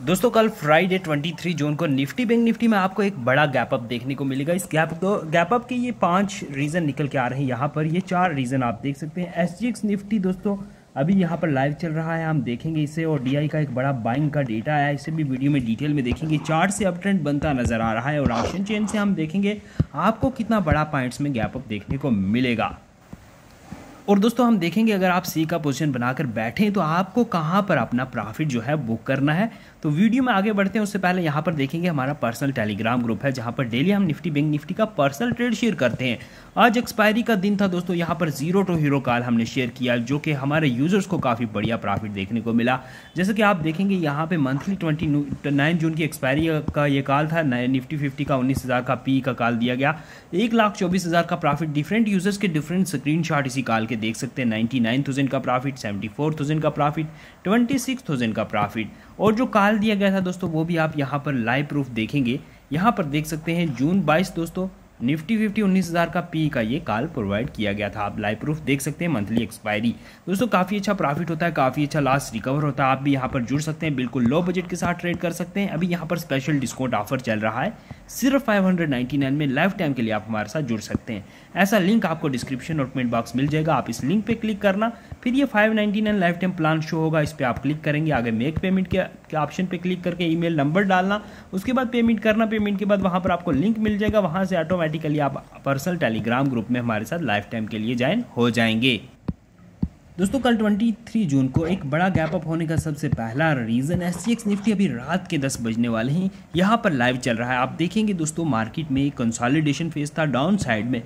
दोस्तों कल फ्राइडे 23 जून को निफ्टी बैंक निफ्टी में आपको एक बड़ा गैप अप देखने को मिलेगा इस गैप तो गैप अप के ये पांच रीज़न निकल के आ रहे हैं यहाँ पर ये चार रीज़न आप देख सकते हैं एस निफ्टी दोस्तों अभी यहाँ पर लाइव चल रहा है हम देखेंगे इसे और डी का एक बड़ा बाइंग का डेटा आया इसे भी वीडियो में डिटेल में देखेंगे चार्ट से अप ट्रेंड बनता नज़र आ रहा है और ऑप्शन चेन से हम देखेंगे आपको कितना बड़ा पॉइंट्स में गैप अप देखने को मिलेगा और दोस्तों हम देखेंगे अगर आप सी का पोजीशन बनाकर बैठें तो आपको कहाँ पर अपना प्रॉफिट जो है बुक करना है तो वीडियो में आगे बढ़ते हैं उससे पहले यहाँ पर देखेंगे हमारा पर्सनल टेलीग्राम ग्रुप है जहाँ पर डेली हम निफ्टी बैंक निफ्टी का पर्सनल ट्रेड शेयर करते हैं आज एक्सपायरी का दिन था दोस्तों यहाँ पर जीरो टू हीरो काल हमने शेयर किया जो कि हमारे यूजर्स को काफ़ी बढ़िया प्रॉफिट देखने को मिला जैसे कि आप देखेंगे यहाँ पर मंथली ट्वेंटी नाइन जून की एक्सपायरी का ये काल था निफ्टी फिफ्टी का उन्नीस हज़ार का पी का काल दिया गया एक लाख चौबीस हज़ार का प्रॉफिट डिफरेंट यूजर्स के डिफरेंट स्क्रीन इसी काल के देख सकते हैं नाइन्टी नाइन थाउजेंड का प्रॉफिट सेवेंटी फोर थाउजेंड का प्रॉफिट ट्वेंटी सिक्स थाउजेंड का प्रॉफिट और जो काल दिया गया था दोस्तों वो भी आप यहाँ पर लाइव प्रूफ देखेंगे यहाँ पर देख सकते हैं जून बाईस दोस्तों निफ्टी फिफ्टी उन्नीस हज़ार का पी का ये कॉल प्रोवाइड किया गया था आप लाइव प्रूफ देख सकते हैं मंथली एक्सपायरी दोस्तों काफ़ी अच्छा प्रॉफिट होता है काफ़ी अच्छा लास्ट रिकवर होता है आप भी यहाँ पर जुड़ सकते हैं बिल्कुल लो बजट के साथ ट्रेड कर सकते हैं अभी यहाँ पर स्पेशल डिस्काउंट ऑफर चल रहा है सिर्फ 599 में लाइफ टाइम के लिए आप हमारे साथ जुड़ सकते हैं ऐसा लिंक आपको डिस्क्रिप्शन और कमेंट बॉक्स मिल जाएगा आप इस लिंक पे क्लिक करना फिर ये 599 लाइफ टाइम प्लान शो होगा इस पर आप क्लिक करेंगे आगे मेक पेमेंट के ऑप्शन पे क्लिक करके ईमेल नंबर डालना उसके बाद पेमेंट करना पेमेंट के बाद वहाँ पर आपको लिंक मिल जाएगा वहाँ से ऑटोमेटिकली आप पर्सनल टेलीग्राम ग्रुप में हमारे साथ लाइफ टाइम के लिए ज्वाइन हो जाएंगे दोस्तों कल 23 जून को एक बड़ा गैप अप होने का सबसे पहला reason S C X Nifty अभी रात के 10 बजने वाले हैं यहाँ पर लाइव चल रहा है आप देखेंगे दोस्तों मार्केट में एक कंसॉलिडेशन फेज था डाउन साइड में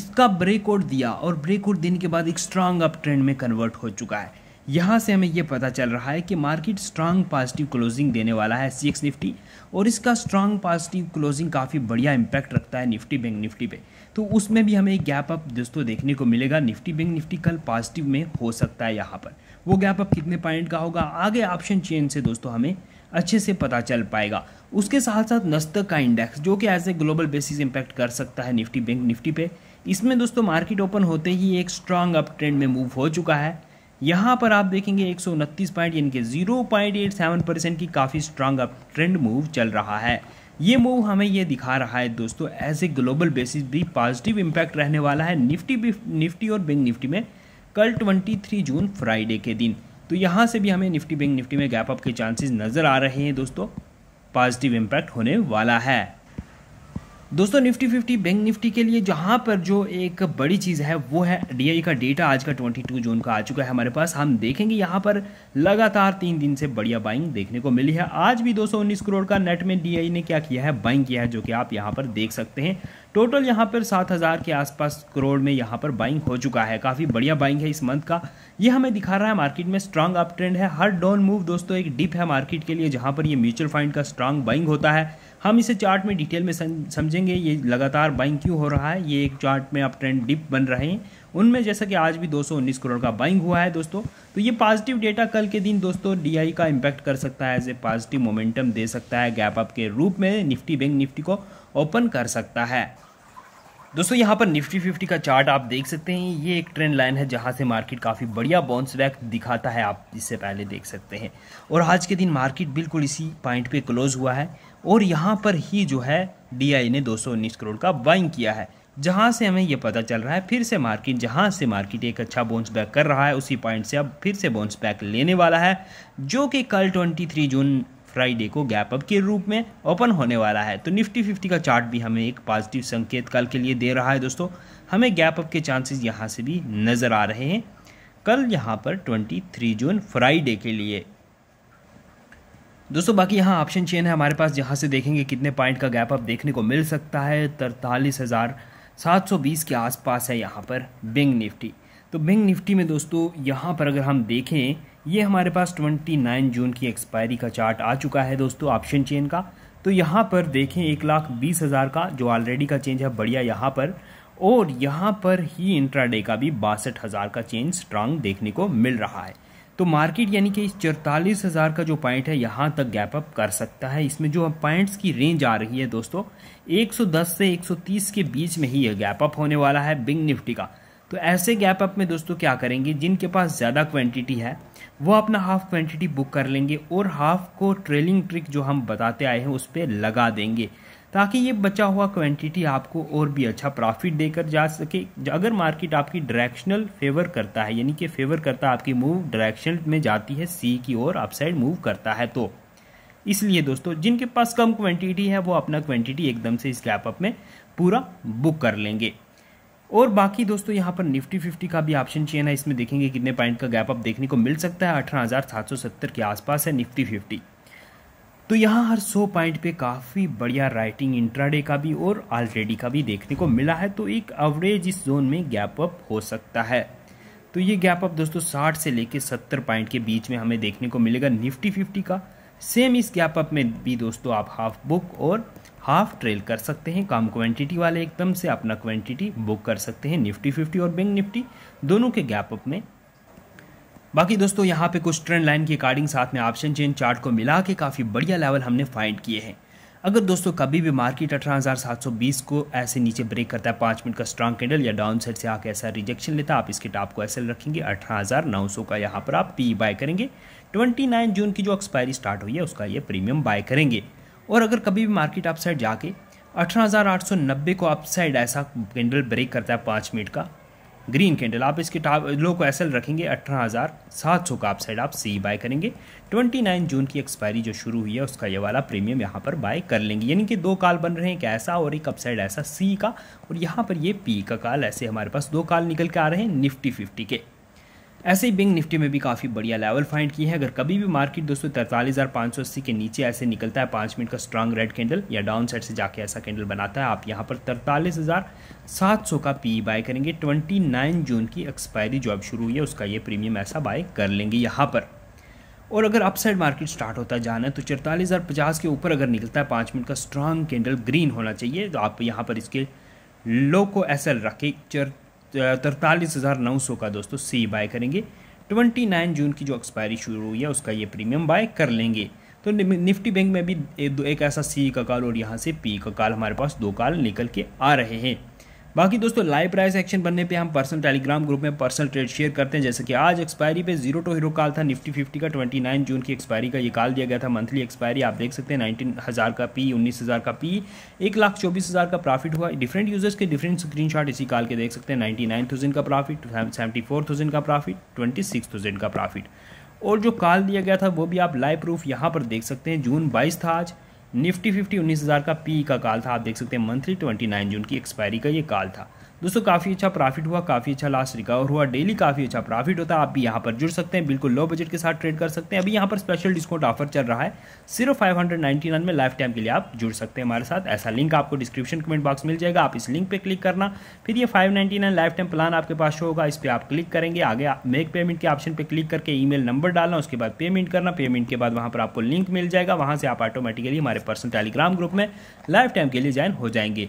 इसका ब्रेकआउट दिया और ब्रेकआउट देने के बाद एक स्ट्रांग अप ट्रेंड में कन्वर्ट हो चुका है यहाँ से हमें ये पता चल रहा है कि मार्केट स्ट्रांग पॉजिटिव क्लोजिंग देने वाला है सी एक्स निफ्टी और इसका स्ट्रांग पॉजिटिव क्लोजिंग काफ़ी बढ़िया इम्पैक्ट रखता है निफ्टी बैंक निफ्टी पे तो उसमें भी हमें एक गैप अप दोस्तों देखने को मिलेगा निफ्टी बैंक निफ्टी कल पॉजिटिव में हो सकता है यहाँ पर वो गैप अप कितने पॉइंट का होगा आगे ऑप्शन चेन से दोस्तों हमें अच्छे से पता चल पाएगा उसके साथ साथ नस्तक का इंडेक्स जो कि as a global basis impact कर सकता है निफ्टी बैंक निफ्टी पे इसमें दोस्तों मार्केट ओपन होते ही एक स्ट्रांग अप ट्रेंड में मूव हो चुका है यहाँ पर आप देखेंगे एक पॉइंट यानी कि zero point eight seven percent की काफ़ी स्ट्रांग अप ट्रेंड मूव चल रहा है ये मूव हमें ये दिखा रहा है दोस्तों एज ए ग्लोबल बेसिस भी पॉजिटिव इम्पैक्ट रहने वाला है निफ्टी भी निफ्टी और बैंक निफ्टी में कल 23 जून फ्राइडे के दिन तो यहाँ से भी हमें निफ्टी बैंक निफ्टी में गैप अप के चांसेस नज़र आ रहे हैं दोस्तों पॉजिटिव इम्पैक्ट होने वाला है दोस्तों निफ्टी फिफ्टी बैंक निफ्टी के लिए जहाँ पर जो एक बड़ी चीज़ है वो है डीआई का डेटा आज का 22 जून का आ चुका है हमारे पास हम देखेंगे यहाँ पर लगातार तीन दिन से बढ़िया बाइंग देखने को मिली है आज भी दो करोड़ का नेट में डीआई ने क्या किया है बाइंग किया है जो कि आप यहाँ पर देख सकते हैं टोटल यहाँ पर सात हज़ार के आसपास करोड़ में यहाँ पर बाइंग हो चुका है काफ़ी बढ़िया बाइंग है इस मंथ का ये हमें दिखा रहा है मार्केट में स्ट्रांग अप ट्रेंड है हर डाउन मूव दोस्तों एक डिप है मार्केट के लिए जहाँ पर ये म्यूचुअल फंड का स्ट्रांग बाइंग होता है हम इसे चार्ट में डिटेल में समझेंगे ये लगातार बाइंग क्यों हो रहा है ये एक चार्ट में आप ट्रेंड डिप बन रहे हैं उनमें जैसा कि आज भी 219 करोड़ का बाइंग हुआ है दोस्तों तो ये पॉजिटिव डेटा कल के दिन दोस्तों डीआई का इम्पैक्ट कर सकता है एज ए पॉजिटिव मोमेंटम दे सकता है गैप अप के रूप में निफ्टी बैंक निफ्टी को ओपन कर सकता है दोस्तों यहाँ पर निफ्टी फिफ्टी का चार्ट आप देख सकते हैं ये एक ट्रेंड लाइन है जहाँ से मार्केट काफ़ी बढ़िया बाउंस बैक दिखाता है आप इससे पहले देख सकते हैं और आज के दिन मार्केट बिल्कुल इसी पॉइंट पे क्लोज हुआ है और यहाँ पर ही जो है डी ने दो करोड़ का बाइंग किया है जहाँ से हमें ये पता चल रहा है फिर से मार्केट जहाँ से मार्केट एक अच्छा बाउंस बैक कर रहा है उसी पॉइंट से अब फिर से बाउंस बैक लेने वाला है जो कि कल 23 जून फ्राइडे को गैप अप के रूप में ओपन होने वाला है तो निफ्टी फिफ्टी का चार्ट भी हमें एक पॉजिटिव संकेत कल के लिए दे रहा है दोस्तों हमें गैप अप के चांसेस यहाँ से भी नज़र आ रहे हैं कल यहाँ पर ट्वेंटी जून फ्राइडे के लिए दोस्तों बाकी यहाँ ऑप्शन चेन है हमारे पास जहाँ से देखेंगे कितने पॉइंट का गैप अप देखने को मिल सकता है तरतालीस हज़ार सात सौ बीस के आसपास है यहाँ पर बिंग निफ्टी तो बिंग निफ्टी में दोस्तों यहाँ पर अगर हम देखें ये हमारे पास ट्वेंटी नाइन जून की एक्सपायरी का चार्ट आ चुका है दोस्तों ऑप्शन चेन का तो यहाँ पर देखें एक लाख बीस हज़ार का जो ऑलरेडी का चेंज है बढ़िया यहाँ पर और यहाँ पर ही इंट्राडे का भी बासठ हज़ार का चेंज स्ट्रांग देखने को मिल रहा है तो मार्केट यानी कि इस चौतालीस हज़ार का जो पॉइंट है यहाँ तक गैप अप कर सकता है इसमें जो पॉइंट्स की रेंज आ रही है दोस्तों 110 से 130 के बीच में ही यह गैप अप होने वाला है बिंग निफ्टी का तो ऐसे गैप अप में दोस्तों क्या करेंगे जिनके पास ज़्यादा क्वांटिटी है वो अपना हाफ क्वांटिटी बुक कर लेंगे और हाफ को ट्रेलिंग ट्रिक जो हम बताते आए हैं उस पर लगा देंगे ताकि ये बचा हुआ क्वांटिटी आपको और भी अच्छा प्रॉफिट देकर जा सके अगर मार्केट आपकी डायरेक्शनल फेवर करता है यानी कि फेवर करता है आपकी मूव डायरेक्शन में जाती है सी की ओर अपसाइड मूव करता है तो इसलिए दोस्तों जिनके पास कम क्वांटिटी है वो अपना क्वांटिटी एकदम से इस गैप अप में पूरा बुक कर लेंगे और बाकी दोस्तों यहाँ पर निफ्टी फिफ्टी का भी ऑप्शन चेन है इसमें देखेंगे कितने पॉइंट का गैप अप देखने को मिल सकता है अठारह के आसपास है निफ्टी फिफ्टी तो यहाँ हर सौ पॉइंट पे काफ़ी बढ़िया राइटिंग इंट्राडे का भी और ऑलरेडी का भी देखने को मिला है तो एक एवरेज इस जोन में गैप अप हो सकता है तो ये गैप अप दोस्तों 60 से लेकर 70 पॉइंट के बीच में हमें देखने को मिलेगा निफ्टी फिफ्टी का सेम इस गैप अप में भी दोस्तों आप हाफ बुक और हाफ ट्रेल कर सकते हैं कम क्वांटिटी वाले एकदम से अपना क्वांटिटी बुक कर सकते हैं निफ्टी फिफ्टी और बैंक निफ्टी दोनों के गैप अप में बाकी दोस्तों यहाँ पे कुछ ट्रेंड लाइन के अकॉर्डिंग साथ में ऑप्शन चेन चार्ट को मिला के काफ़ी बढ़िया लेवल हमने फाइंड किए हैं अगर दोस्तों कभी भी मार्केट अठारह को ऐसे नीचे ब्रेक करता है पाँच मिनट का स्ट्रांग कैंडल या डाउन साइड से आके ऐसा रिजेक्शन लेता है आप इसके टॉप को ऐसे रखेंगे अठारह का यहाँ पर आप पी बाय करेंगे 29 जून की जो एक्सपायरी स्टार्ट हुई है उसका ये प्रीमियम बाय करेंगे और अगर कभी भी मार्केट अपसाइड जाके अठारह को अपसाइड ऐसा कैंडल ब्रेक करता है पाँच मिनट का ग्रीन कैंडल आप इसके टॉप लो को एस रखेंगे अठारह हज़ार सात सौ का आप साइड आप सी बाय करेंगे ट्वेंटी नाइन जून की एक्सपायरी जो शुरू हुई है उसका ये वाला प्रीमियम यहाँ पर बाय कर लेंगे यानी कि दो काल बन रहे हैं एक ऐसा और एक अपसाइड ऐसा सी का और यहाँ पर ये पी का काल ऐसे हमारे पास दो काल निकल के आ रहे हैं निफ्टी फिफ्टी के ऐसे ही बैंक निफ्टी में भी काफ़ी बढ़िया लेवल फाइंड की है अगर कभी भी मार्केट दोस्तों तैंतालीस हज़ार पाँच सौ अस्सी के नीचे ऐसे निकलता है पाँच मिनट का स्ट्रांग रेड कैंडल या डाउन साइड से जाके ऐसा कैंडल बनाता है आप यहाँ पर तैंतालीस हज़ार सात सौ का पी बाय e करेंगे ट्वेंटी नाइन जून की एक्सपायरी जो अब शुरू हुई है उसका ये प्रीमियम ऐसा बाय कर लेंगे यहाँ पर और अगर अपसाइड मार्केट स्टार्ट होता जाना है तो चरतालीस हज़ार पचास के ऊपर अगर निकलता है पाँच मिनट का स्ट्रांग कैंडल ग्रीन होना चाहिए तो आप यहाँ पर इसके लो को ऐसा रखें रखें तरतालीस हज़ार नौ सौ का दोस्तों सी बाय करेंगे ट्वेंटी नाइन जून की जो एक्सपायरी शुरू हुई है उसका ये प्रीमियम बाय कर लेंगे तो निफ्टी बैंक में भी एक ऐसा सी का काल और यहाँ से पी का काल हमारे पास दो काल निकल के आ रहे हैं बाकी दोस्तों लाइव प्राइस एक्शन बनने पर हम पर्सनल टेलीग्राम ग्रुप में पर्सनल ट्रेड शेयर करते हैं जैसे कि आज एक्सपायरी पे जीरो टू हीरो काल था निफ्टी फिफ्टी का ट्वेंटी नाइन जून की एक्सपायरी का ये काल दिया गया था मंथली एक्सपायरी आप देख सकते हैं नाइनटीन हज़ार का पी उन्नीस हज़ार का पी एक लाख चौबीस हज़ार का प्रॉफिट हुआ डिफरेंट यूजर्स के डिफरेंट स्क्रीनशॉट इसी काल के देख सकते हैं नाइन्टी नाइन थाउजेंड का प्रॉफिट सेवेंटी फोर थाउजेंड का प्रॉफिट ट्वेंटी सिक्स थाउजेंड का प्रॉफिट और जो काल दिया गया था वो भी आप लाइव प्रूफ यहाँ पर देख सकते हैं जून बाईस था आज निफ्टी फिफ्टी उन्नीस हज़ार का पी का काल था आप देख सकते हैं मंथली ट्वेंटी नाइन जून की एक्सपायरी का ये काल था दोस्तों काफ़ी अच्छा प्रॉफिट हुआ काफ़ी अच्छा लास्ट रिकवर हुआ डेली काफ़ी अच्छा प्रॉफिट होता है आप भी यहाँ पर जुड़ सकते हैं बिल्कुल लो बजट के साथ ट्रेड कर सकते हैं अभी यहाँ पर स्पेशल डिस्काउंट ऑफर चल रहा है सिर्फ फाइव में लाइफ टाइम के लिए आप जुड़ सकते हैं हमारे साथ ऐसा लिंक आपको डिस्क्रिप्शन कमेंट बॉक्स मिल जाएगा आप इस लिंक पर क्लिक करना फिर ये फाइव लाइफ टाइम प्लान आपके पास होगा इस पर आप क्लिक करेंगे आगे मेक पेमेंट के ऑप्शन पर क्लिक करके ई नंबर डालना उसके बाद पेमेंट करना पेमेंट के बाद वहाँ पर आपको लिंक मिल जाएगा वहाँ से आप ऑटोमेटिकली हमारे पर्सन टेलीग्राम ग्रुप में लाइफ टाइम के लिए ज्वाइन हो जाएंगे